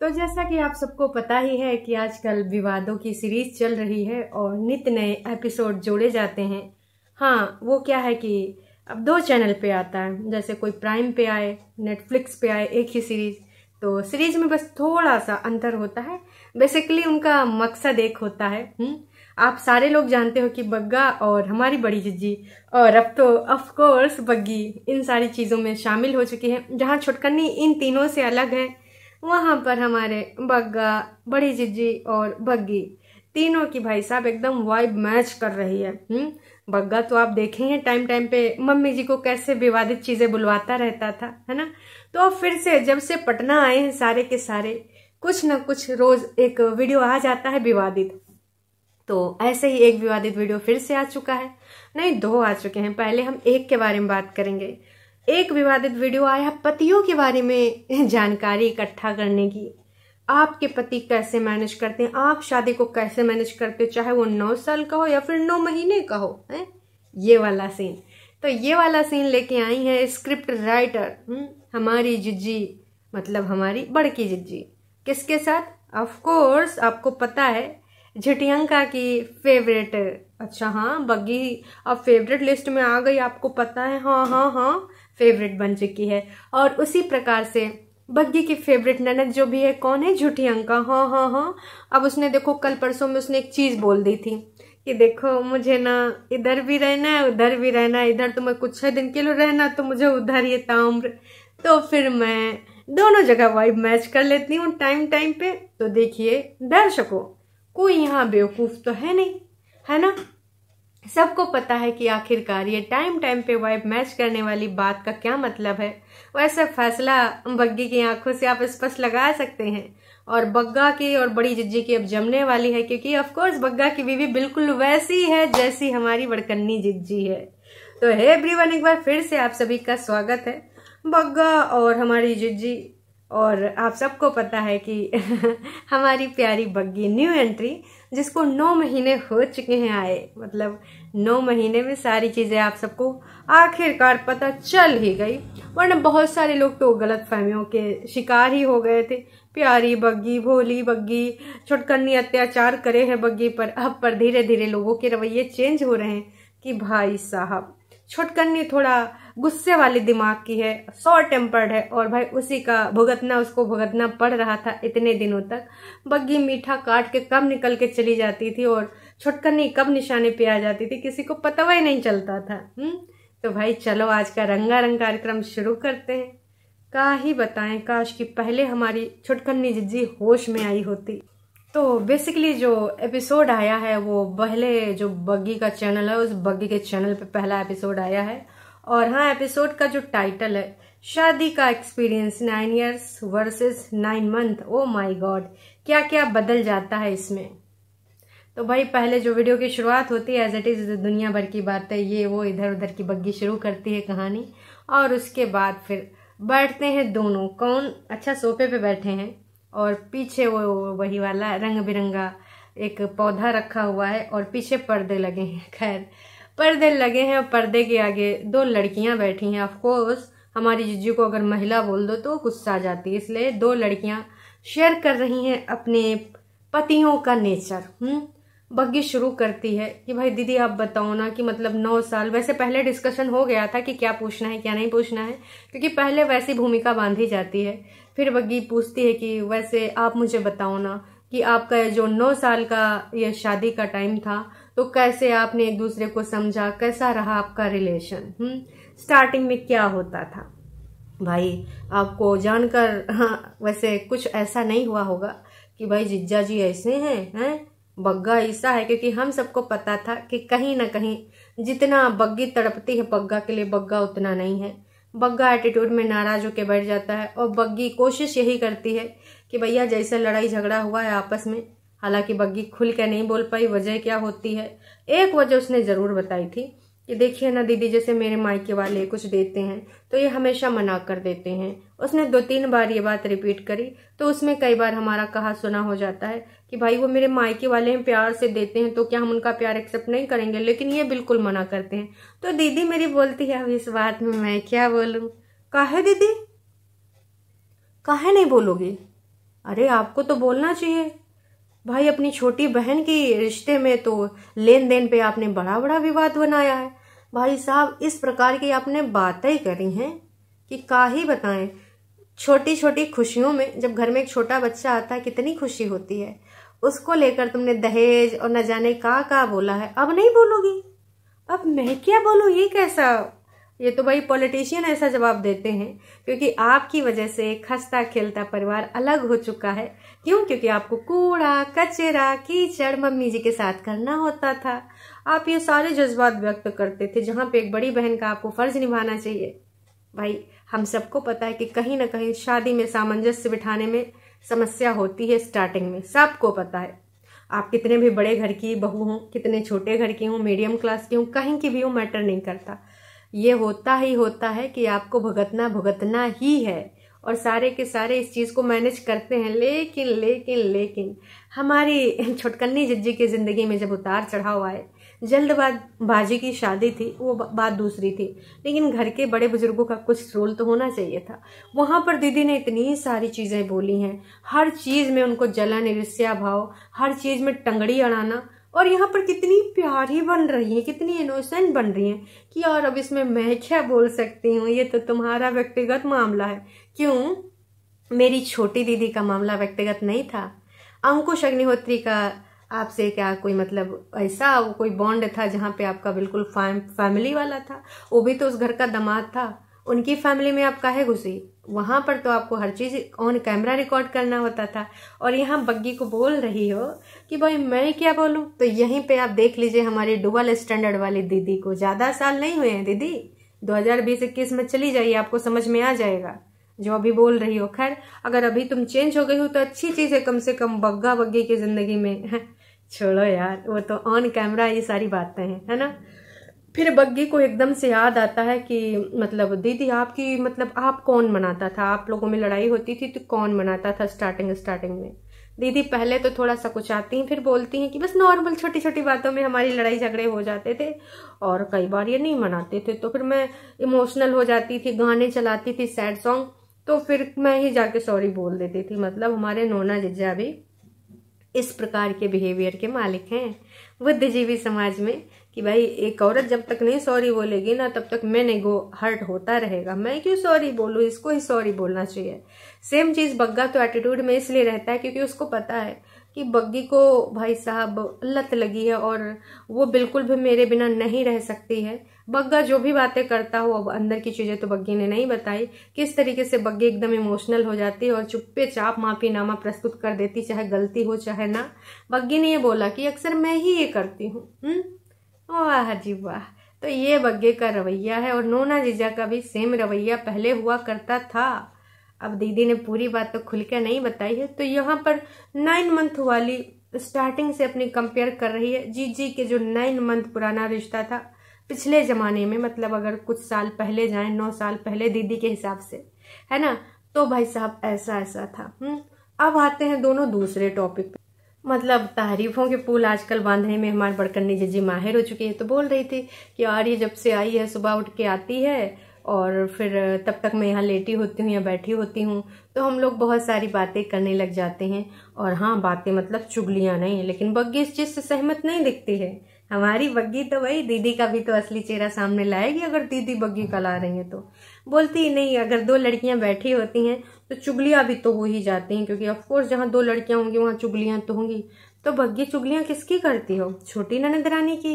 तो जैसा कि आप सबको पता ही है कि आजकल विवादों की सीरीज चल रही है और नित नए एपिसोड जोड़े जाते हैं हाँ वो क्या है कि अब दो चैनल पे आता है जैसे कोई प्राइम पे आए नेटफ्लिक्स पे आए एक ही सीरीज तो सीरीज में बस थोड़ा सा अंतर होता है बेसिकली उनका मकसद एक होता है हुँ? हम्म, आप सारे लोग जानते हो कि बग्गा और हमारी बड़ी जिज्जी और अब तो ऑफ कोर्स बग्गी इन सारी चीज़ों में शामिल हो चुकी है जहाँ छुटकनी इन तीनों से अलग है वहाँ पर हमारे बग्गा बड़ी जिज्जी और बग्गी तीनों की भाई साहब एकदम वाइब मैच कर रही है हम्म, बग्गा तो आप देखेंगे टाइम टाइम पे मम्मी जी को कैसे विवादित चीजें बुलवाता रहता था है ना तो अब फिर से जब से पटना आए हैं सारे के सारे कुछ ना कुछ रोज एक वीडियो आ जाता है विवादित तो ऐसे ही एक विवादित वीडियो फिर से आ चुका है नहीं दो आ चुके हैं पहले हम एक के बारे में बात करेंगे एक विवादित वीडियो आया पतियों के बारे में जानकारी इकट्ठा करने की आपके पति कैसे मैनेज करते हैं आप शादी को कैसे मैनेज करते हो चाहे वो नौ साल का हो या फिर नौ महीने का हो है ये वाला सीन तो ये वाला सीन लेके आई है स्क्रिप्ट राइटर हुँ? हमारी जिज्जी मतलब हमारी बड़की जिज्जी किसके साथ ऑफ कोर्स आपको पता है झटियंका की फेवरेट अच्छा हाँ बग्गी अब फेवरेट लिस्ट में आ गई आपको पता है हाँ हाँ हाँ फेवरेट बन चुकी है और उसी प्रकार से बग्गी की फेवरेट ननद जो भी है कौन है झूठी अंका हाँ हाँ हाँ अब उसने देखो कल परसों में उसने एक चीज़ बोल दी थी कि देखो मुझे ना इधर भी रहना है उधर भी रहना है इधर तो मैं कुछ छह दिन के लिए रहना तो मुझे उधर ये ताम्र तो फिर मैं दोनों जगह वाइब मैच कर लेती हूँ टाइम टाइम पे तो देखिए दर्शकों कोई यहाँ बेवकूफ़ तो है नहीं है ना सबको पता है कि आखिरकार ये टाइम टाइम पे वाइब मैच करने वाली बात का क्या मतलब है वैसा फैसला बग्गी की आंखों से आप स्पष्ट लगा सकते हैं और बग्गा की और बड़ी जिज्जी की अब जमने वाली है क्योंकि ऑफ कोर्स बग्गा की बीवी बिल्कुल वैसी है जैसी हमारी बड़कन्नी जिज्जी है तो हे एवरीवन एक बार फिर से आप सभी का स्वागत है बग्गा और हमारी जिज्जी और आप सबको पता है कि हमारी प्यारी बग्गी न्यू एंट्री जिसको नौ महीने हो चुके हैं आए मतलब नौ महीने में सारी चीज़ें आप सबको आखिरकार पता चल ही गई वरना बहुत सारे लोग तो गलत फहमियों के शिकार ही हो गए थे प्यारी बग्गी भोली बग्गी छुटकनी अत्याचार करे हैं बग्गी पर अब पर धीरे धीरे लोगों के रवैये चेंज हो रहे हैं कि भाई साहब छुटकनी थोड़ा गुस्से वाले दिमाग की है शॉर्ट टेम्पर्ड है और भाई उसी का भुगतना उसको भुगतना पड़ रहा था इतने दिनों तक बग्घी मीठा काट के कब निकल के चली जाती थी और छुटकनी कब निशाने पे आ जाती थी किसी को पता वही नहीं चलता था हुँ? हम्म? तो भाई चलो आज का रंगा रंग कार्यक्रम शुरू करते हैं का ही बताएं काश कि पहले हमारी छुटकनी जिज्जी होश में आई होती तो बेसिकली जो एपिसोड आया है वो पहले जो बग्गी का चैनल है उस बग्गी के चैनल पे पहला एपिसोड आया है और हाँ एपिसोड का जो टाइटल है शादी का experience nine years versus nine month oh my God क्या क्या बदल जाता है इसमें तो भाई पहले जो वीडियो की शुरुआत होती है एज इट इज़ दुनिया भर की बात है ये वो इधर उधर की बग्गी शुरू करती है कहानी और उसके बाद फिर बैठते हैं दोनों कौन अच्छा सोफे पे बैठे हैं और पीछे वो वही वाला रंग बिरंगा एक पौधा रखा हुआ है और पीछे पर्दे लगे हैं खैर पर्दे लगे हैं और पर्दे के आगे दो लड़कियां बैठी हैं ऑफकोर्स हमारी जीजू को अगर महिला बोल दो तो गुस्सा आ जाती है इसलिए दो लड़कियां शेयर कर रही हैं अपने पतियों का नेचर हम्म बग्गी शुरू करती है कि भाई दीदी आप बताओ ना कि मतलब नौ साल वैसे पहले डिस्कशन हो गया था कि क्या पूछना है क्या नहीं पूछना है क्योंकि पहले वैसी भूमिका बांधी जाती है फिर बग्गी पूछती है कि वैसे आप मुझे बताओ ना कि आपका जो नौ साल का ये शादी का टाइम था तो कैसे आपने एक दूसरे को समझा कैसा रहा आपका रिलेशन हम्म स्टार्टिंग में क्या होता था भाई आपको जानकर हाँ, वैसे कुछ ऐसा नहीं हुआ होगा कि भाई जिज्जा जी ऐसे हैं हैं बग्गा ऐसा है क्योंकि हम सबको पता था कि कहीं ना कहीं जितना बग्गी तड़पती है बग्गा के लिए बग्गा उतना नहीं है बग्गा एटीट्यूड में नाराज होकर बैठ जाता है और बग्गी कोशिश यही करती है कि भैया जैसे लड़ाई झगड़ा हुआ है आपस में हालांकि बग्गी खुल के नहीं बोल पाई वजह क्या होती है एक वजह उसने ज़रूर बताई थी कि देखिए ना दीदी जैसे मेरे मायके वाले कुछ देते हैं तो ये हमेशा मना कर देते हैं उसने दो तीन बार ये बात रिपीट करी तो उसमें कई बार हमारा कहा सुना हो जाता है कि भाई वो मेरे मायके वाले हैं प्यार से देते हैं तो क्या हम उनका प्यार एक्सेप्ट नहीं करेंगे लेकिन ये बिल्कुल मना करते हैं तो दीदी मेरी बोलती है अब इस बात में मैं क्या बोलूँ काहे दीदी कहा नहीं बोलोगी अरे आपको तो बोलना चाहिए भाई अपनी छोटी बहन की रिश्ते में तो लेन देन पे आपने बड़ा बड़ा विवाद बनाया है भाई साहब इस प्रकार की आपने बातें करी हैं कि का ही बताएं छोटी छोटी खुशियों में जब घर में एक छोटा बच्चा आता है कितनी खुशी होती है उसको लेकर तुमने दहेज और न जाने का का बोला है अब नहीं बोलोगी अब मैं क्या बोलूँ ये कैसा ये तो भाई पॉलिटिशियन ऐसा जवाब देते हैं क्योंकि आपकी वजह से खस्ता खेलता परिवार अलग हो चुका है क्यों क्योंकि आपको कूड़ा कचरा कीचड़ मम्मी जी के साथ करना होता था आप ये सारे जज्बात व्यक्त करते थे जहां पे एक बड़ी बहन का आपको फर्ज निभाना चाहिए भाई हम सबको पता है कि कहीं ना कहीं शादी में सामंजस्य बिठाने में समस्या होती है स्टार्टिंग में सबको पता है आप कितने भी बड़े घर की बहू हों कितने छोटे घर की हों मीडियम क्लास की हों कहीं की भी हों मैटर नहीं करता ये होता ही होता है कि आपको भुगतना भुगतना ही है और सारे के सारे इस चीज़ को मैनेज करते हैं लेकिन लेकिन लेकिन हमारी छोटकन्नी जिज्जी की ज़िंदगी में जब उतार चढ़ाव आए जल्दबाज बाजी की शादी थी वो बात दूसरी थी लेकिन घर के बड़े बुजुर्गों का कुछ रोल तो होना चाहिए था वहाँ पर दीदी ने इतनी सारी चीज़ें बोली हैं हर चीज़ में उनको जलन ईर्ष्या भाव हर चीज़ में टंगड़ी अड़ाना और यहाँ पर कितनी प्यारी बन रही है कितनी इनोसेंट बन रही है कि और अब इसमें मैं क्या बोल सकती हूँ ये तो तुम्हारा व्यक्तिगत मामला है क्यों मेरी छोटी दीदी का मामला व्यक्तिगत नहीं था अंकुश अग्निहोत्री का आपसे क्या कोई मतलब ऐसा कोई बॉन्ड था जहाँ पे आपका बिल्कुल फैमिली वाला था वो भी तो उस घर का दमाद था उनकी फैमिली में आप काहे घुसी वहाँ पर तो आपको हर चीज़ ऑन कैमरा रिकॉर्ड करना होता था और यहाँ बग्गी को बोल रही हो कि भाई मैं क्या बोलूँ तो यहीं पे आप देख लीजिए हमारे डुबल स्टैंडर्ड वाली दीदी को ज़्यादा साल नहीं हुए हैं दीदी 2020-21 में चली जाइए आपको समझ में आ जाएगा जो अभी बोल रही हो खैर अगर अभी तुम चेंज हो गई हो तो अच्छी चीज़ है कम से कम बग्गा बग्गी की ज़िंदगी में छोड़ो यार वो तो ऑन कैमरा ये सारी बातें हैं है ना फिर बग्गी को एकदम से याद आता है कि मतलब दीदी आपकी मतलब आप कौन मनाता था आप लोगों में लड़ाई होती थी तो कौन मनाता था स्टार्टिंग स्टार्टिंग में दीदी पहले तो थोड़ा सा कुछ आती हैं फिर बोलती हैं कि बस नॉर्मल छोटी छोटी बातों में हमारी लड़ाई झगड़े हो जाते थे और कई बार ये नहीं मनाते थे तो फिर मैं इमोशनल हो जाती थी गाने चलाती थी सैड सॉन्ग तो फिर मैं ही जाके सॉरी बोल देती थी मतलब हमारे नोना जिज्जा भी इस प्रकार के बिहेवियर के मालिक हैं बुद्धिजीवी समाज में कि भाई एक औरत जब तक नहीं सॉरी बोलेगी ना तब तक मैं नहीं गो हर्ट होता रहेगा मैं क्यों सॉरी बोलूँ इसको ही सॉरी बोलना चाहिए सेम चीज़ बग्गा तो एटीट्यूड में इसलिए रहता है क्योंकि उसको पता है कि बग्गी को भाई साहब लत लगी है और वो बिल्कुल भी मेरे बिना नहीं रह सकती है बग्गा जो भी बातें करता हो अब अंदर की चीज़ें तो बग्गी ने नहीं बताई किस तरीके से बग्गी एकदम इमोशनल हो जाती है और चुप्पे चाप माफीनामा प्रस्तुत कर देती चाहे गलती हो चाहे ना बग्गी ने ये बोला कि अक्सर मैं ही ये करती हूँ हम्म? वाह जी वाह तो ये बग्घे का रवैया है और नोना जीजा का भी सेम रवैया पहले हुआ करता था अब दीदी ने पूरी बात तो खुलकर नहीं बताई है तो यहाँ पर नाइन मंथ वाली स्टार्टिंग से अपनी कंपेयर कर रही है जी जी के जो नाइन मंथ पुराना रिश्ता था पिछले ज़माने में मतलब अगर कुछ साल पहले जाए नौ साल पहले दीदी के हिसाब से है ना तो भाई साहब ऐसा ऐसा था हुँ? हम्म, अब आते हैं दोनों दूसरे टॉपिक मतलब तारीफों के पुल आजकल बांधने में हमारे बड़कन्नी जजी माहिर हो चुकी है तो बोल रही थी कि और ये जब से आई है सुबह उठ के आती है और फिर तब तक मैं यहाँ लेटी होती हूँ या बैठी होती हूँ तो हम लोग बहुत सारी बातें करने लग जाते हैं और हाँ बातें मतलब चुगलियाँ नहीं लेकिन बग्गी इस चीज़ से सहमत नहीं दिखती है हमारी बग्गी तो वही दीदी का भी तो असली चेहरा सामने लाएगी अगर दीदी बग्गी का ला रही है तो बोलती ही नहीं अगर दो लड़कियां बैठी होती हैं तो चुगलियां भी तो हो ही जाती हैं क्योंकि ऑफकोर्स जहाँ दो लड़कियां होंगी वहाँ चुगलियां तो होंगी तो भग्गी चुगलियां किसकी करती हो छोटी रानी की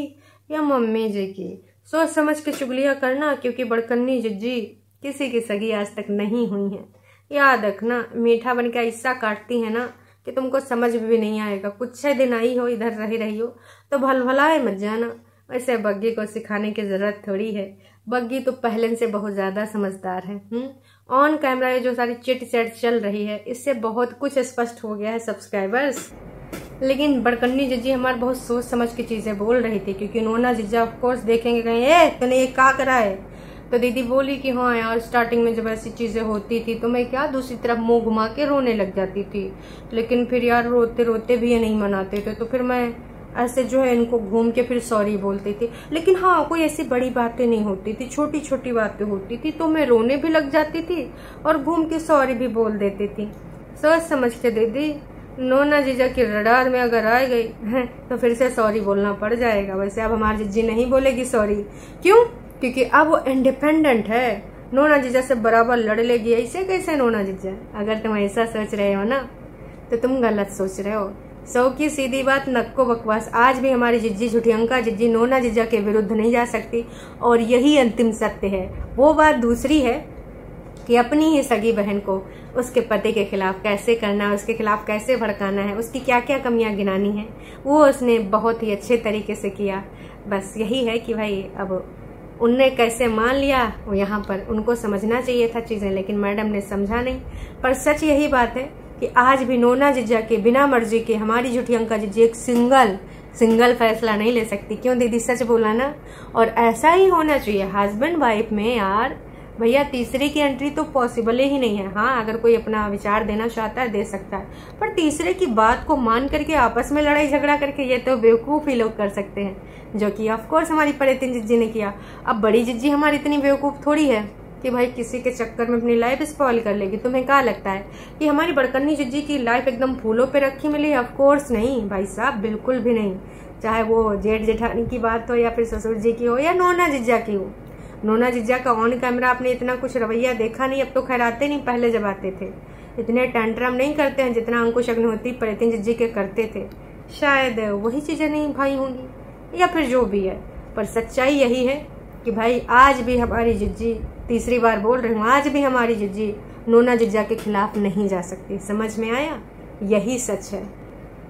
या मम्मी जी की सोच समझ के चुगलियां करना क्योंकि बड़कन्नी जज्जी किसी की सगी आज तक नहीं हुई है याद रखना मीठा बन के ऐसा काटती है ना कि तुमको समझ भी नहीं आएगा कुछ छह दिन आई हो इधर रह रही हो तो भल भलाए मत जाना वैसे बग्गी को सिखाने की ज़रूरत थोड़ी है बग्गी तो पहले से बहुत ज़्यादा समझदार है ऑन हम्म? कैमरा ये जो सारी चिट चैट चल रही है इससे बहुत कुछ स्पष्ट हो गया है सब्सक्राइबर्स लेकिन बड़कन्नी जीजी हमारे बहुत सोच समझ के चीज़ें बोल रही थी क्योंकि नोना जीजा ऑफकोर्स देखेंगे कहीं ए तूने ये का करा है तो दीदी बोली कि हाँ यार स्टार्टिंग में जब ऐसी चीज़ें होती थी तो मैं क्या दूसरी तरफ मुंह घुमा के रोने लग जाती थी लेकिन फिर यार रोते रोते भी ये नहीं मनाते थे तो फिर मैं ऐसे जो है इनको घूम के फिर सॉरी बोलती थी लेकिन हाँ कोई ऐसी बड़ी बातें नहीं होती थी छोटी छोटी बातें होती थी तो मैं रोने भी लग जाती थी और घूम के सॉरी भी बोल देती थी सोच समझ के दीदी नोना जीजा की रडार में अगर आ गई तो फिर से सॉरी बोलना पड़ जाएगा वैसे अब हमारी जीजी नहीं बोलेगी सॉरी क्यों क्योंकि अब वो इंडिपेंडेंट है नोना जीजा से बराबर लड़ लेगी ऐसे कैसे नोना जीजा अगर तुम ऐसा सोच रहे हो ना तो तुम गलत सोच रहे हो सौ की सीधी बात नक्को बकवास आज भी हमारी जिज्जी झुठियंका जिज्जी नोना जिज्जा के विरुद्ध नहीं जा सकती और यही अंतिम सत्य है वो बात दूसरी है कि अपनी ही सगी बहन को उसके पति के खिलाफ कैसे करना है उसके खिलाफ कैसे भड़काना है उसकी क्या क्या कमियां गिनानी है वो उसने बहुत ही अच्छे तरीके से किया बस यही है कि भाई अब उनने कैसे मान लिया यहाँ पर उनको समझना चाहिए था चीज़ें लेकिन मैडम ने समझा नहीं पर सच यही बात है कि आज भी नोना जिजा के बिना मर्जी के हमारी झूठी अंका जिजी एक सिंगल सिंगल फैसला नहीं ले सकती क्यों दीदी सच बोला ना और ऐसा ही होना चाहिए हस्बैंड वाइफ में यार भैया तीसरे की एंट्री तो पॉसिबल ही नहीं है हाँ अगर कोई अपना विचार देना चाहता है दे सकता है पर तीसरे की बात को मान करके आपस में लड़ाई झगड़ा करके ये तो बेवकूफ ही लोग कर सकते हैं जो कि ऑफकोर्स हमारी परितिन जिज्जी ने किया अब बड़ी जिज्जी हमारी इतनी बेवकूफ़ थोड़ी है कि भाई किसी के चक्कर में अपनी लाइफ स्पॉइल कर लेगी तुम्हें तो क्या लगता है कि हमारी बड़कन्नी जिज्जी की लाइफ एकदम फूलों पर रखी मिली ऑफकोर्स नहीं भाई साहब बिल्कुल भी नहीं चाहे वो जेठ जेठानी की बात हो या फिर ससुर जी की हो या नोना जिज्जा की हो नोना जिज्जा का ऑन कैमरा आपने इतना कुछ रवैया देखा नहीं अब तो खैर आते नहीं पहले जब आते थे इतने टेंट्रम नहीं करते हैं जितना अंकुश अग्निहोत्री प्रतिन जिजी के करते थे शायद वही चीज़ें नहीं भाई होंगी या फिर जो भी है पर सच्चाई यही है कि भाई आज भी हमारी जिज्जी तीसरी बार बोल रही हूँ आज भी हमारी जिज्जी नोना जिज्जा के खिलाफ नहीं जा सकती समझ में आया यही सच है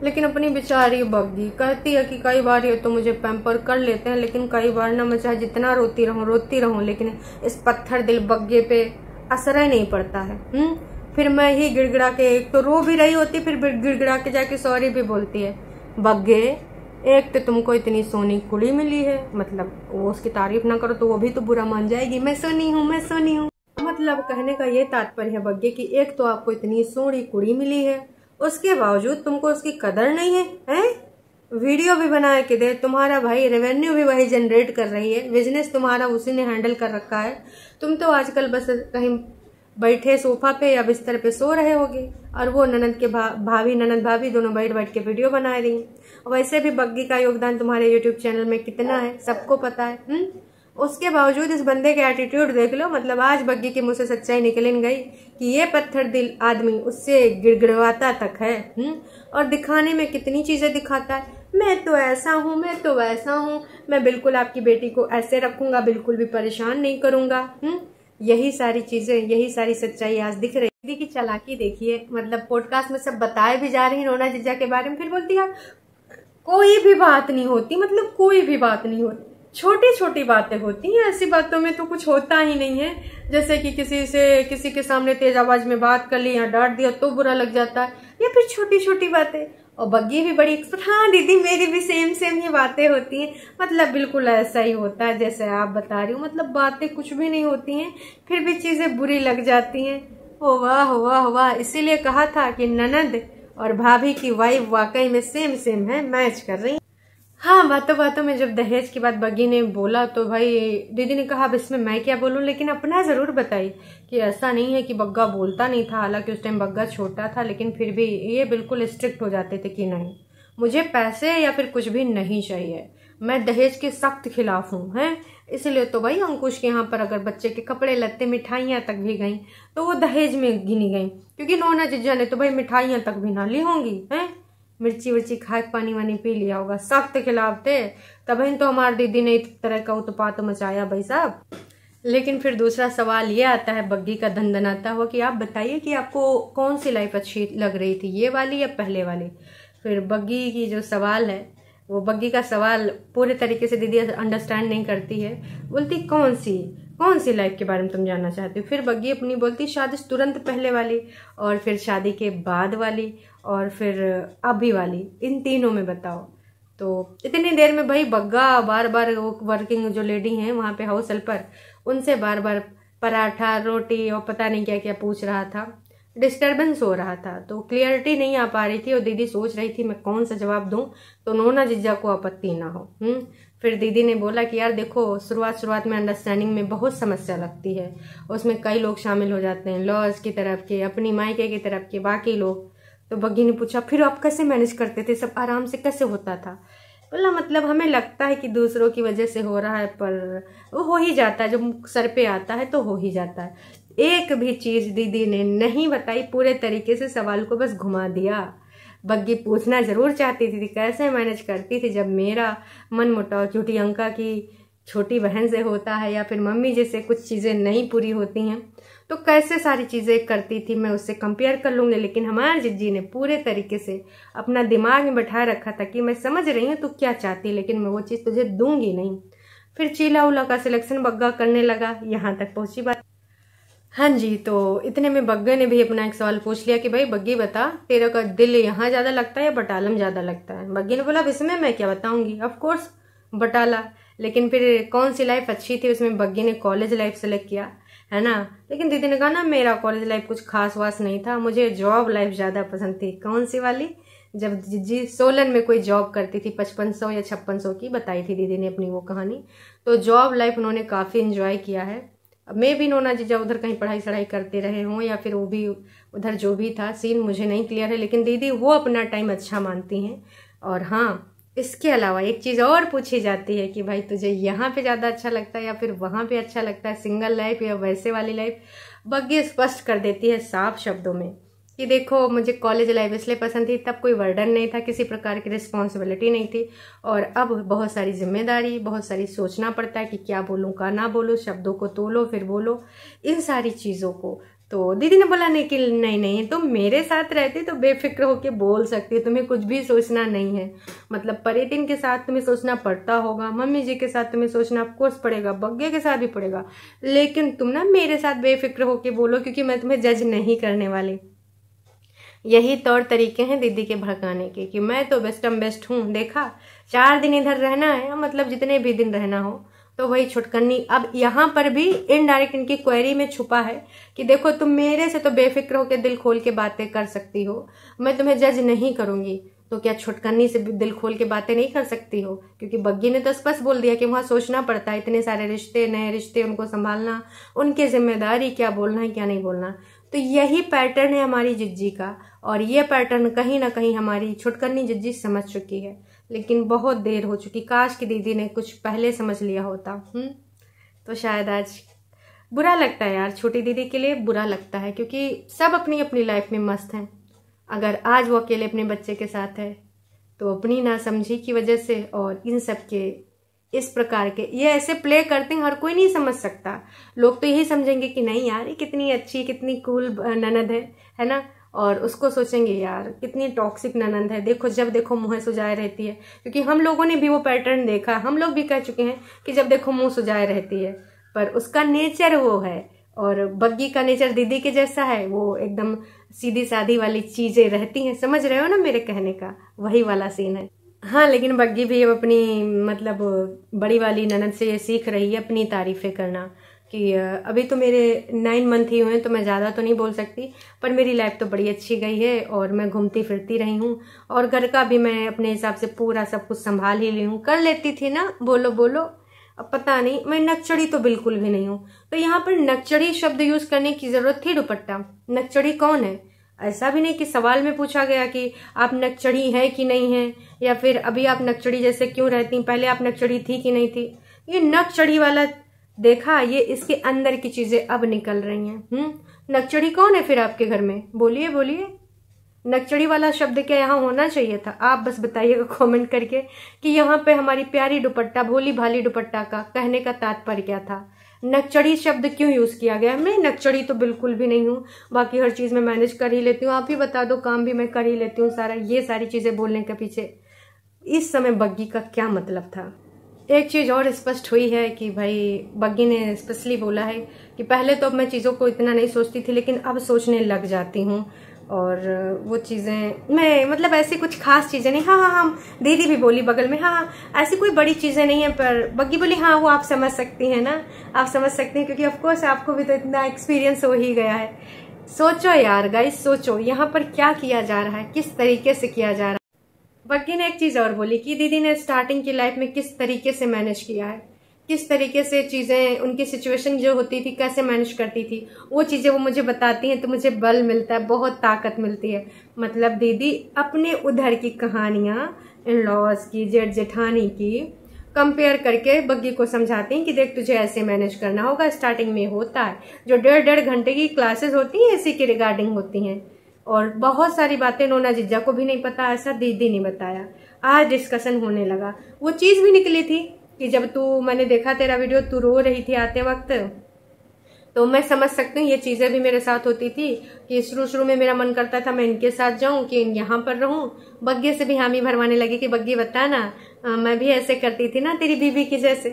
लेकिन अपनी बेचारी बग्गी कहती है कि कई बार ये तो मुझे पैम्पर कर लेते हैं लेकिन कई बार ना मैं चाहे जितना रोती रहूं रोती रहूं लेकिन इस पत्थर दिल बग्गे पे असर ही नहीं पड़ता है हुँ? हम्म? फिर मैं ही गिड़गिड़ा के एक तो रो भी रही होती फिर गिड़गिड़ा के जाके सॉरी भी बोलती है बग्गे एक तो तुमको इतनी सोनी कुड़ी मिली है मतलब वो उसकी तारीफ ना करो तो वो भी तो बुरा मान जाएगी मैं सोनी हूँ मैं सोनी हूँ मतलब कहने का ये तात्पर्य है बग्गे कि एक तो आपको इतनी सोनी कुड़ी मिली है उसके बावजूद तुमको उसकी कदर नहीं है है? वीडियो भी बना के दे तुम्हारा भाई रेवेन्यू भी वही जनरेट कर रही है बिजनेस तुम्हारा उसी ने हैंडल कर रखा है तुम तो आजकल बस कहीं बैठे सोफा पे या बिस्तर पे सो रहे होगे और वो ननद के भा, भाभी ननद भाभी दोनों बैठ बैठ के वीडियो बना रही हैं वैसे भी बग्गी का योगदान तुम्हारे यूट्यूब चैनल में कितना है अच्छा। सबको पता है हुँ? हम्म? उसके बावजूद इस बंदे के एटीट्यूड देख लो मतलब आज बग्गी के मुंह से सच्चाई निकल गई कि ये पत्थर दिल आदमी उससे गिड़गिड़वाता तक है हुँ? हम्म? और दिखाने में कितनी चीज़ें दिखाता है मैं तो ऐसा हूँ मैं तो वैसा हूँ मैं बिल्कुल आपकी बेटी को ऐसे रखूँगा बिल्कुल भी परेशान नहीं करूँगा हम्म? यही सारी चीज़ें यही सारी सच्चाई आज दिख रही दीदी की चलाकी देखिए मतलब पॉडकास्ट में सब बताए भी जा रही रोना जिजा के बारे में फिर बोलती है कोई भी बात नहीं होती मतलब कोई भी बात नहीं होती छोटी छोटी बातें होती हैं ऐसी बातों में तो कुछ होता ही नहीं है जैसे कि किसी से किसी के सामने तेज आवाज में बात कर ली या डांट दिया तो बुरा लग जाता है या फिर छोटी छोटी बातें और बग्गी भी बड़ी एक्सपर्ट हाँ दीदी मेरी भी सेम सेम ही बातें होती हैं मतलब बिल्कुल ऐसा ही होता है जैसे आप बता रही हो मतलब बातें कुछ भी नहीं होती हैं फिर भी चीज़ें बुरी लग जाती हैं हो वाह हो वाह इसीलिए कहा था कि ननद और भाभी की वाइफ वाकई में सेम सेम है मैच कर रही हाँ बातों बातों में जब दहेज की बात बग्घी ने बोला तो भाई दीदी ने कहा अब इसमें मैं क्या बोलूँ लेकिन अपना ज़रूर बताई कि ऐसा नहीं है कि बग्गा बोलता नहीं था हालांकि उस टाइम बग्गा छोटा था लेकिन फिर भी ये बिल्कुल स्ट्रिक्ट हो जाते थे कि नहीं मुझे पैसे या फिर कुछ भी नहीं चाहिए मैं दहेज के सख्त खिलाफ हूँ हैं इसलिए तो भाई अंकुश के यहाँ पर अगर बच्चे के कपड़े लत्ते मिठाइयाँ तक भी गई तो वो दहेज में गिनी गई क्योंकि नोना जीजा ने तो भाई मिठाइयाँ तक भी ना ली होंगी हैं मिर्ची वर्ची खाए पानी वानी पी लिया होगा सख्त खिलाफ थे तभी तो हमारे दीदी ने इस तरह का उत्पात मचाया भाई साहब लेकिन फिर दूसरा सवाल ये आता है बग्गी का आता हुआ कि आप बताइए कि आपको कौन सी लाइफ अच्छी लग रही थी ये वाली या पहले वाली फिर बग्गी की जो सवाल है वो बग्गी का सवाल पूरे तरीके से दीदी अंडरस्टैंड नहीं करती है बोलती कौन सी कौन सी लाइफ के बारे में तुम जानना चाहती हो फिर बग्गी अपनी बोलती शादी तुरंत पहले वाली और फिर शादी के बाद वाली और फिर अभी वाली इन तीनों में बताओ तो इतनी देर में भाई बग्गा बार बार वो वर्किंग जो लेडी हैं वहाँ पे हाउस हेल्पर उनसे बार बार पराठा रोटी और पता नहीं क्या क्या पूछ रहा था डिस्टर्बेंस हो रहा था तो क्लियरिटी नहीं आ पा रही थी और दीदी सोच रही थी मैं कौन सा जवाब दूं तो नोना जिज्जा को आपत्ति ना हो हम्म फिर दीदी ने बोला कि यार देखो शुरुआत शुरुआत में अंडरस्टैंडिंग में बहुत समस्या लगती है उसमें कई लोग शामिल हो जाते हैं लॉज की तरफ के अपनी मायके की तरफ के बाकी लोग तो बग्घी ने पूछा फिर आप कैसे मैनेज करते थे सब आराम से कैसे होता था बोला मतलब हमें लगता है कि दूसरों की वजह से हो रहा है पर वो हो ही जाता है जब सर पे आता है तो हो ही जाता है एक भी चीज़ दीदी ने नहीं बताई पूरे तरीके से सवाल को बस घुमा दिया बग्गी पूछना ज़रूर चाहती थी कैसे मैनेज करती थी जब मेरा मन मुटाव अंका की छोटी बहन से होता है या फिर मम्मी जैसे कुछ चीज़ें नहीं पूरी होती हैं तो कैसे सारी चीज़ें करती थी मैं उससे कंपेयर कर लूँगी लेकिन हमारे जिज्जी ने पूरे तरीके से अपना दिमाग में बैठा रखा था कि मैं समझ रही हूँ तू तो क्या चाहती लेकिन मैं वो चीज़ तुझे दूंगी नहीं फिर चीला उला का सिलेक्शन बग्गा करने लगा यहाँ तक पहुँची बात हाँ जी तो इतने में बग्गे ने भी अपना एक सवाल पूछ लिया कि भाई बग्गी बता तेरा का दिल यहाँ ज़्यादा लगता है या बटालम ज़्यादा लगता है बग्गी ने बोला अब इसमें मैं क्या बताऊँगी ऑफकोर्स बटाला लेकिन फिर कौन सी लाइफ अच्छी थी उसमें बग्गी ने कॉलेज लाइफ सेलेक्ट किया है ना लेकिन दीदी ने कहा ना मेरा कॉलेज लाइफ कुछ खास वास नहीं था मुझे जॉब लाइफ ज़्यादा पसंद थी कौन सी वाली जब जी सोलन में कोई जॉब करती थी पचपन सौ या छप्पन सौ की बताई थी दीदी ने अपनी वो कहानी तो जॉब लाइफ उन्होंने काफ़ी इन्जॉय किया है मैं भी नोना जब उधर कहीं पढ़ाई सढ़ाई करते रहे हों या फिर वो भी उधर जो भी था सीन मुझे नहीं क्लियर है लेकिन दीदी वो अपना टाइम अच्छा मानती हैं और हाँ इसके अलावा एक चीज़ और पूछी जाती है कि भाई तुझे यहाँ पे ज़्यादा अच्छा लगता है या फिर वहाँ पे अच्छा लगता है सिंगल लाइफ या वैसे वाली लाइफ बग्गी स्पष्ट कर देती है साफ शब्दों में कि देखो मुझे कॉलेज लाइफ इसलिए पसंद थी तब कोई वर्डन नहीं था किसी प्रकार की रिस्पॉन्सिबिलिटी नहीं थी और अब बहुत सारी जिम्मेदारी बहुत सारी सोचना पड़ता है कि क्या बोलूँ का ना बोलूँ शब्दों को तोलो फिर बोलो इन सारी चीज़ों को तो दीदी ने बोला नहीं कि नहीं नहीं तुम तो मेरे साथ रहते तो बेफिक्र होके बोल सकती तुम्हें कुछ भी सोचना नहीं है मतलब पर्यटन के साथ तुम्हें सोचना पड़ता होगा मम्मी जी के साथ तुम्हें सोचना ऑफकोर्स पड़ेगा बग्गे के साथ भी पड़ेगा लेकिन तुम ना मेरे साथ बेफिक्र होके बोलो क्योंकि मैं तुम्हें जज नहीं करने वाली यही तौर तरीके हैं दीदी के भड़काने के कि मैं तो बेस्टम बेस्ट हूँ देखा चार दिन इधर रहना है मतलब जितने भी दिन रहना हो तो वही छुटकन्नी अब यहाँ पर भी इनडायरेक्ट इनकी क्वेरी में छुपा है कि देखो तुम मेरे से तो बेफिक्र होकर दिल खोल के बातें कर सकती हो मैं तुम्हें जज नहीं करूंगी तो क्या छुटकन्नी से दिल खोल के बातें नहीं कर सकती हो क्योंकि बग्गी ने तो स्पष्ट बोल दिया कि वहाँ सोचना पड़ता है इतने सारे रिश्ते नए रिश्ते उनको संभालना उनकी जिम्मेदारी क्या बोलना है क्या नहीं बोलना तो यही पैटर्न है हमारी जिज्जी का और ये पैटर्न कहीं ना कहीं हमारी छुटकन्नी जिज्जी समझ चुकी है लेकिन बहुत देर हो चुकी काश कि दीदी ने कुछ पहले समझ लिया होता हम्म तो शायद आज बुरा लगता है यार छोटी दीदी के लिए बुरा लगता है क्योंकि सब अपनी अपनी लाइफ में मस्त हैं अगर आज वो अकेले अपने बच्चे के साथ है तो अपनी समझी की वजह से और इन सब के इस प्रकार के ये ऐसे प्ले करते हैं हर कोई नहीं समझ सकता लोग तो यही समझेंगे कि नहीं यार ये कितनी अच्छी कितनी कूल ननद है है ना और उसको सोचेंगे यार कितनी टॉक्सिक ननंद है देखो जब देखो मुँह सुझाए रहती है क्योंकि हम लोगों ने भी वो पैटर्न देखा हम लोग भी कह चुके हैं कि जब देखो मुँह सुझाए रहती है पर उसका नेचर वो है और बग्गी का नेचर दीदी के जैसा है वो एकदम सीधी सादी वाली चीजें रहती हैं समझ रहे हो ना मेरे कहने का वही वाला सीन है हाँ लेकिन बग्गी भी अब अपनी मतलब बड़ी वाली ननद से ये सीख रही है अपनी तारीफें करना कि अभी तो मेरे नाइन मंथ ही हुए हैं तो मैं ज़्यादा तो नहीं बोल सकती पर मेरी लाइफ तो बड़ी अच्छी गई है और मैं घूमती फिरती रही हूँ और घर का भी मैं अपने हिसाब से पूरा सब कुछ संभाल ही ली हूँ कर लेती थी ना बोलो बोलो अब पता नहीं मैं नक्चड़ी तो बिल्कुल भी नहीं हूँ तो यहाँ पर नक्चड़ी शब्द यूज़ करने की ज़रूरत थी दुपट्टा नक्चड़ी कौन है ऐसा भी नहीं कि सवाल में पूछा गया कि आप नक्चड़ी हैं कि नहीं हैं या फिर अभी आप नक्चड़ी जैसे क्यों रहती पहले आप नक्चड़ी थी कि नहीं थी ये नक्चड़ी वाला देखा ये इसके अंदर की चीजें अब निकल रही हैं हम्म नक्चड़ी कौन है फिर आपके घर में बोलिए बोलिए नक्चड़ी वाला शब्द क्या यहाँ होना चाहिए था आप बस बताइएगा कमेंट करके कि यहाँ पे हमारी प्यारी दुपट्टा भोली भाली दुपट्टा का कहने का तात्पर्य क्या था नक्चड़ी शब्द क्यों यूज किया गया मैं नक्चड़ी तो बिल्कुल भी नहीं हूँ बाकी हर चीज मैं मैनेज कर ही लेती हूँ आप ही बता दो काम भी मैं कर ही लेती हूँ सारा ये सारी चीजें बोलने के पीछे इस समय बग्गी का क्या मतलब था एक चीज़ और स्पष्ट हुई है कि भाई बग्गी ने स्पेशली बोला है कि पहले तो अब मैं चीज़ों को इतना नहीं सोचती थी लेकिन अब सोचने लग जाती हूँ और वो चीज़ें मैं मतलब ऐसी कुछ खास चीज़ें नहीं हाँ हाँ हम हाँ, दीदी भी बोली बगल में हाँ ऐसी कोई बड़ी चीज़ें नहीं है पर बग्गी बोली हाँ वो आप समझ सकती हैं ना आप समझ सकती हैं क्योंकि ऑफकोर्स आपको भी तो इतना एक्सपीरियंस हो ही गया है सोचो यार गाइस सोचो यहाँ पर क्या किया जा रहा है किस तरीके से किया जा रहा है बग्गी ने एक चीज और बोली कि दीदी ने स्टार्टिंग की लाइफ में किस तरीके से मैनेज किया है किस तरीके से चीजें उनकी सिचुएशन जो होती थी कैसे मैनेज करती थी वो चीजें वो मुझे बताती हैं तो मुझे बल मिलता है बहुत ताकत मिलती है मतलब दीदी अपने उधर की कहानियां इन लॉज की जेठ जेठानी की कंपेयर करके बग्गी को समझाती हैं कि देख तुझे ऐसे मैनेज करना होगा स्टार्टिंग में होता है जो डेढ़ डेढ़ घंटे की क्लासेस होती हैं इसी की रिगार्डिंग होती हैं और बहुत सारी बातें नोना जिज्जा को भी नहीं पता ऐसा दीदी ने बताया आज डिस्कशन होने लगा वो चीज़ भी निकली थी कि जब तू मैंने देखा तेरा वीडियो तू रो रही थी आते वक्त तो मैं समझ सकती हूँ ये चीज़ें भी मेरे साथ होती थी कि शुरू शुरू में मेरा मन करता था मैं इनके साथ जाऊं कि यहाँ पर रहूं बग्गे से भी हामी भरवाने लगी कि बग्गी बता ना मैं भी ऐसे करती थी ना तेरी बीबी की जैसे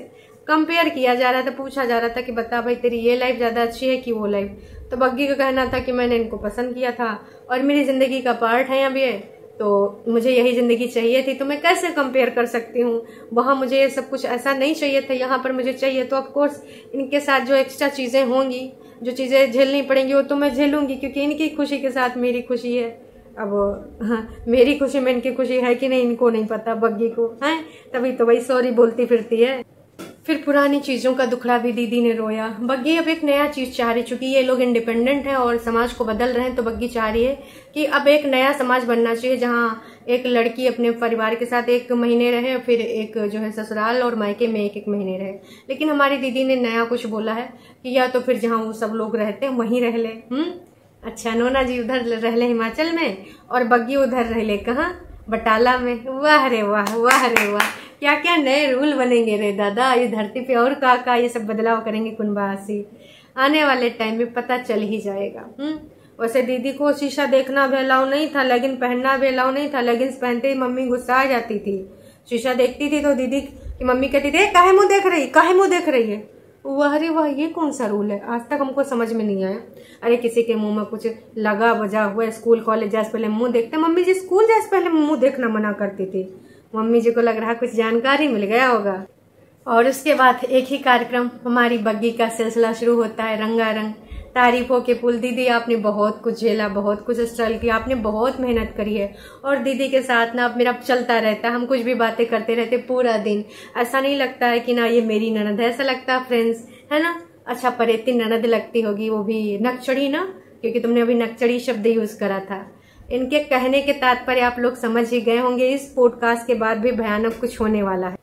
कंपेयर किया जा रहा था पूछा जा रहा था कि बता भाई तेरी ये लाइफ ज़्यादा अच्छी है कि वो लाइफ तो बग्गी का कहना था कि मैंने इनको पसंद किया था और मेरी ज़िंदगी का पार्ट है अब ये तो मुझे यही ज़िंदगी चाहिए थी तो मैं कैसे कंपेयर कर सकती हूँ वहाँ मुझे ये सब कुछ ऐसा नहीं चाहिए था यहाँ पर मुझे चाहिए तो ऑफकोर्स इनके साथ जो एक्स्ट्रा चीज़ें होंगी जो चीज़ें झेलनी पड़ेंगी वो तो मैं झेलूँगी क्योंकि इनकी खुशी के साथ मेरी खुशी है अब हाँ मेरी खुशी में इनकी खुशी है कि नहीं इनको नहीं पता बग्गी को है तभी तो भाई सॉरी बोलती फिरती है फिर पुरानी चीज़ों का दुखड़ा भी दीदी ने रोया बग्घी अब एक नया चीज़ चाह रही चूंकि ये लोग इंडिपेंडेंट हैं और समाज को बदल रहे हैं तो बग्घी चाह रही है कि अब एक नया समाज बनना चाहिए जहाँ एक लड़की अपने परिवार के साथ एक महीने रहे फिर एक जो है ससुराल और मायके में एक एक महीने रहे लेकिन हमारी दीदी ने नया कुछ बोला है कि या तो फिर जहाँ वो सब लोग रहते हैं वहीं रह ले हुँ? हम्म? अच्छा नोना जी उधर रह ले हिमाचल में और बग्घी उधर रह ले कहाँ बटाला में वाह रे वाह वाह रे वाह क्या क्या नए रूल बनेंगे रे दादा ये धरती पे और का का ये सब बदलाव करेंगे कुनबासी आने वाले टाइम में पता चल ही जाएगा हम्म वैसे दीदी को शीशा देखना भी अलाउ नहीं था लेकिन पहनना भी अलाउ नहीं था लेकिन पहनते ही मम्मी गुस्सा आ जाती थी शीशा देखती थी तो दीदी की मम्मी कहती थी काहे मुँह देख रही काहे मुँह देख रही है वह अरे वह ये कौन सा रूल है आज तक हमको समझ में नहीं आया अरे किसी के मुंह में कुछ लगा बजा हुआ स्कूल कॉलेज जाए पहले मुंह देखते मम्मी जी स्कूल जाए पहले मुंह देखना मना करती थी मम्मी जी को लग रहा कुछ जानकारी मिल गया होगा और उसके बाद एक ही कार्यक्रम हमारी बग्गी का सिलसिला शुरू होता है रंगारंग तारीफों के पुल दीदी आपने बहुत कुछ झेला बहुत कुछ स्ट्रगल किया आपने बहुत मेहनत करी है और दीदी के साथ ना अब मेरा चलता रहता है हम कुछ भी बातें करते रहते पूरा दिन ऐसा नहीं लगता है कि ना ये मेरी ननद है ऐसा लगता है फ्रेंड्स है ना अच्छा परेती ननद लगती होगी वो भी नक्चड़ी ना क्योंकि तुमने अभी नक्चड़ी शब्द यूज करा था इनके कहने के तात्पर्य आप लोग समझ ही गए होंगे इस पॉडकास्ट के बाद भी भयानक कुछ होने वाला है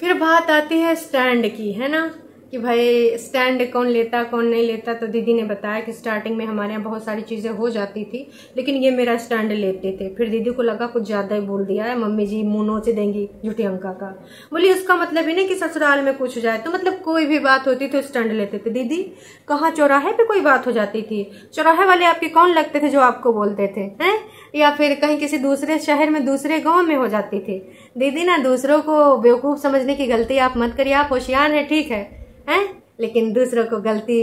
फिर बात आती है स्टैंड की है ना कि भाई स्टैंड कौन लेता कौन नहीं लेता तो दीदी ने बताया कि स्टार्टिंग में हमारे यहाँ बहुत सारी चीज़ें हो जाती थी लेकिन ये मेरा स्टैंड लेते थे फिर दीदी को लगा कुछ ज़्यादा ही बोल दिया है मम्मी जी मुँह नोच देंगी झूठी अंका का बोली उसका मतलब ही नहीं कि ससुराल में कुछ हो जाए तो मतलब कोई भी बात होती तो स्टैंड लेते थे दीदी कहाँ चौराहे पर कोई बात हो जाती थी चौराहे वाले आपके कौन लगते थे जो आपको बोलते थे हैं या फिर कहीं किसी दूसरे शहर में दूसरे गाँव में हो जाती थी दीदी ना दूसरों को बेवकूफ़ समझने की गलती आप मत करिए आप होशियार हैं ठीक है हैं लेकिन दूसरों को गलती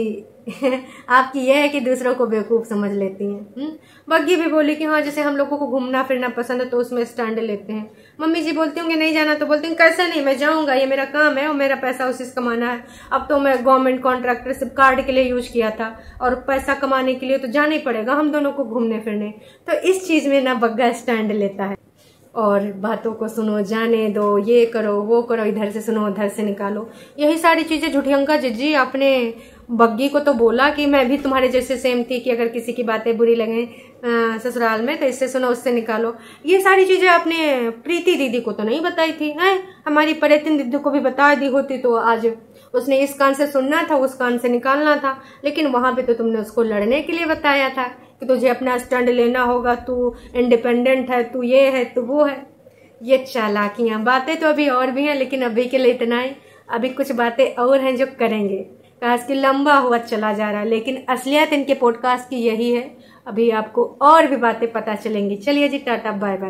आपकी यह है कि दूसरों को बेवकूफ़ समझ लेती हैं हम्म? बग्गी भी बोली कि हाँ जैसे हम लोगों को घूमना फिरना पसंद है तो उसमें स्टैंड लेते हैं मम्मी जी बोलती होंगे नहीं जाना तो बोलती हूँ कैसे नहीं मैं जाऊँगा ये मेरा काम है और मेरा पैसा उसी से कमाना है अब तो मैं गवर्नमेंट सिर्फ कार्ड के लिए यूज किया था और पैसा कमाने के लिए तो जाना ही पड़ेगा हम दोनों को घूमने फिरने तो इस चीज़ में ना बग्गा स्टैंड लेता है और बातों को सुनो जाने दो ये करो वो करो इधर से सुनो उधर से निकालो यही सारी चीज़ें झुठियंका जिजी अपने बग्गी को तो बोला कि मैं भी तुम्हारे जैसे सेम थी कि अगर किसी की बातें बुरी लगें ससुराल में तो इससे सुनो उससे निकालो ये सारी चीज़ें आपने प्रीति दीदी को तो नहीं बताई थी है हमारी पर्यटन दीदी को भी बता दी होती तो आज उसने इस कान से सुनना था उस कान से निकालना था लेकिन वहां पे तो तुमने उसको लड़ने के लिए बताया था कि तुझे अपना स्टैंड लेना होगा तू इंडिपेंडेंट है तू ये है तू वो है ये चालाकियाँ बातें तो अभी और भी हैं लेकिन अभी के लिए इतना ही अभी कुछ बातें और हैं जो करेंगे कहा कि लंबा हुआ चला जा रहा है लेकिन असलियत इनके पॉडकास्ट की यही है अभी आपको और भी बातें पता चलेंगी चलिए जी टाटा बाय बाय